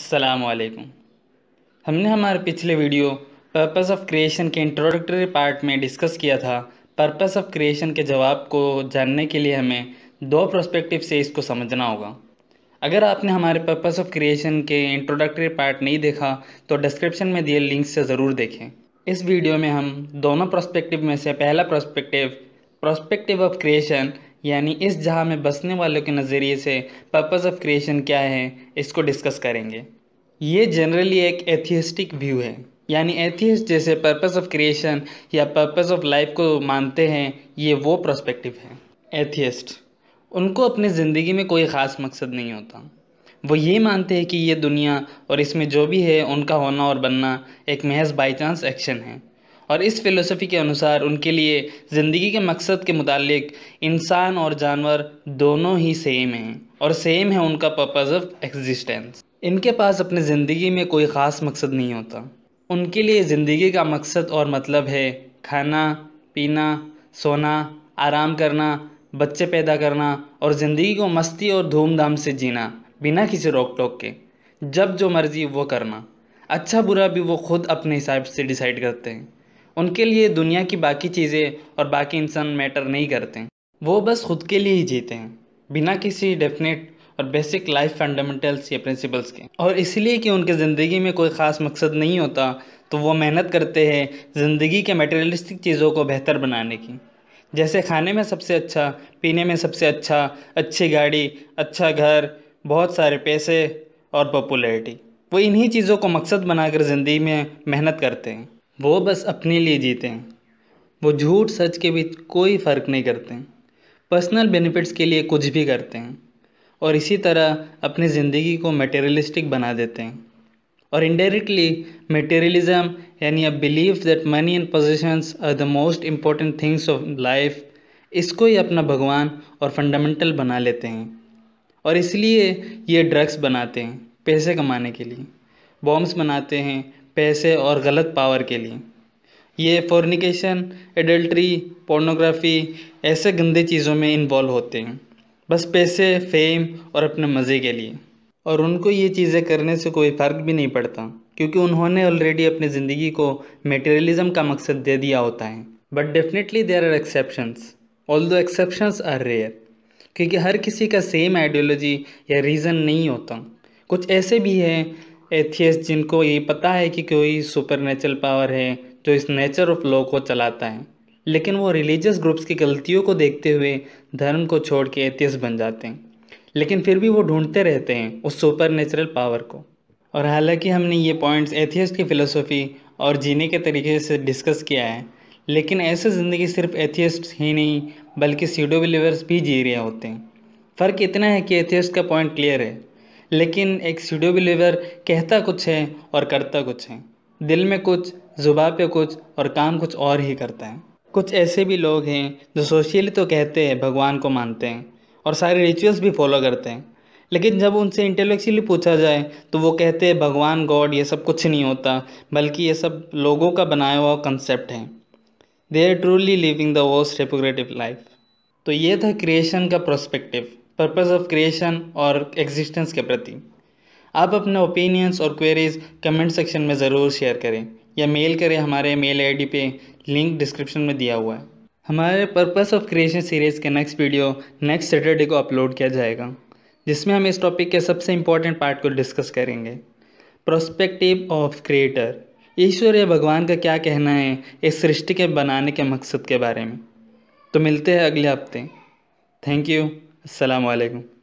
असलकुम हमने हमारे पिछले वीडियो पर्पस ऑफ क्रिएशन के इंट्रोडक्टरी पार्ट में डिस्कस किया था पर्पस ऑफ क्रिएशन के जवाब को जानने के लिए हमें दो प्रोस्पेक्टिव से इसको समझना होगा अगर आपने हमारे पर्पस ऑफ क्रिएशन के इंट्रोडक्टरी पार्ट नहीं देखा तो डिस्क्रिप्शन में दिए लिंक से ज़रूर देखें इस वीडियो में हम दोनों प्रोस्पेक्टिव में से पहला प्रोस्पेक्टिव प्रोस्पेक्टिव ऑफ क्रिएशन यानी इस जहाँ में बसने वालों के नज़रिए से पर्पज़ ऑफ क्रिएशन क्या है इसको डिस्कस करेंगे ये जनरली एक एथियस्टिक व्यू है यानी एथियस्ट जैसे पर्पज़ ऑफ क्रिएशन या पर्पज़ ऑफ लाइफ को मानते हैं ये वो प्रोस्पेक्टिव है एथियस्ट उनको अपनी ज़िंदगी में कोई ख़ास मकसद नहीं होता वो ये मानते हैं कि ये दुनिया और इसमें जो भी है उनका होना और बनना एक महज बाई चांस एक्शन है और इस फ़िलोसफ़ी के अनुसार उनके लिए ज़िंदगी के मकसद के मुतालिक इंसान और जानवर दोनों ही सेम हैं और सेम है उनका पर्पज़ ऑफ एग्जिस्टेंस इनके पास अपने ज़िंदगी में कोई ख़ास मकसद नहीं होता उनके लिए ज़िंदगी का मकसद और मतलब है खाना पीना सोना आराम करना बच्चे पैदा करना और ज़िंदगी को मस्ती और धूमधाम से जीना बिना किसी रोक टोक के जब जो मर्ज़ी वो करना अच्छा बुरा भी वो खुद अपने हिसाब से डिसाइड करते हैं उनके लिए दुनिया की बाकी चीज़ें और बाकी इंसान मैटर नहीं करते वो बस खुद के लिए ही जीते हैं बिना किसी डेफिनेट और बेसिक लाइफ फंडामेंटल्स या प्रिंसिपल्स के और इसलिए कि उनके ज़िंदगी में कोई ख़ास मकसद नहीं होता तो वो मेहनत करते हैं ज़िंदगी के मटेरियलिस्टिक चीज़ों को बेहतर बनाने की जैसे खाने में सबसे अच्छा पीने में सबसे अच्छा अच्छी गाड़ी अच्छा घर बहुत सारे पैसे और पॉपुलैरिटी वो इन्हीं चीज़ों को मकसद बनाकर ज़िंदगी में मेहनत करते हैं वो बस अपने लिए जीते हैं वो झूठ सच के बीच कोई फ़र्क नहीं करते पर्सनल बेनिफिट्स के लिए कुछ भी करते हैं और इसी तरह अपनी ज़िंदगी को मटेरियलिस्टिक बना देते हैं और इनडायरेक्टली मटेरियलिज्म यानी a believe that money and positions are the most important things of life इसको ही अपना भगवान और फंडामेंटल बना लेते हैं और इसलिए ये ड्रग्स बनाते हैं पैसे कमाने के लिए बॉम्ब्स बनाते हैं पैसे और गलत पावर के लिए ये फॉर्निकेशन एडल्ट्री पोर्नोग्राफी ऐसे गंदे चीज़ों में इन्वॉल्व होते हैं बस पैसे फेम और अपने मज़े के लिए और उनको ये चीज़ें करने से कोई फ़र्क भी नहीं पड़ता क्योंकि उन्होंने ऑलरेडी अपनी ज़िंदगी को मटेरियलिज्म का मकसद दे दिया होता है but definitely there are exceptions although exceptions are rare क्योंकि हर किसी का सेम आइडियोलॉजी या रीज़न नहीं होता कुछ ऐसे भी हैं एथियस जिनको ये पता है कि कोई सुपर पावर है जो इस नेचर ऑफ लॉ को चलाता है लेकिन वो रिलीजियस ग्रुप्स की गलतियों को देखते हुए धर्म को छोड़ के एथियस बन जाते हैं लेकिन फिर भी वो ढूंढते रहते हैं उस सुपर नेचुरल पावर को और हालांकि हमने ये पॉइंट्स एथियस की फ़िलोसफी और जीने के तरीके से डिस्कस किया है लेकिन ऐसे ज़िंदगी सिर्फ एथियस्ट ही नहीं बल्कि सीडो बिलीवर्स भी जी रहे होते हैं फ़र्क इतना है कि एथियस्ट का पॉइंट क्लियर है लेकिन एक स्टूडियो बिलीवर कहता कुछ है और करता कुछ है दिल में कुछ जुबा पे कुछ और काम कुछ और ही करता है कुछ ऐसे भी लोग हैं जो सोशली तो कहते हैं भगवान को मानते हैं और सारे रिचुअल्स भी फॉलो करते हैं लेकिन जब उनसे इंटेलेक्चुअली पूछा जाए तो वो कहते हैं भगवान गॉड ये सब कुछ नहीं होता बल्कि ये सब लोगों का बनाया हुआ कंसेप्ट है they are truly living the worst retrogressive life तो ये था क्रिएशन का प्रोस्पेक्टिव पर्पस ऑफ क्रिएशन और एग्जिस्टेंस के प्रति आप अपने ओपिनियंस और क्वेरीज कमेंट सेक्शन में ज़रूर शेयर करें या मेल करें हमारे मेल आईडी पे लिंक डिस्क्रिप्शन में दिया हुआ है हमारे पर्पस ऑफ क्रिएशन सीरीज़ के नेक्स्ट वीडियो नेक्स्ट सैटरडे को अपलोड किया जाएगा जिसमें हम इस टॉपिक के सबसे इम्पॉर्टेंट पार्ट को डिस्कस करेंगे प्रोस्पेक्टिव ऑफ क्रिएटर ईश्वर या भगवान का क्या कहना है इस सृष्टि के बनाने के मकसद के बारे में तो मिलते हैं अगले हफ्ते थैंक यू السلام عليكم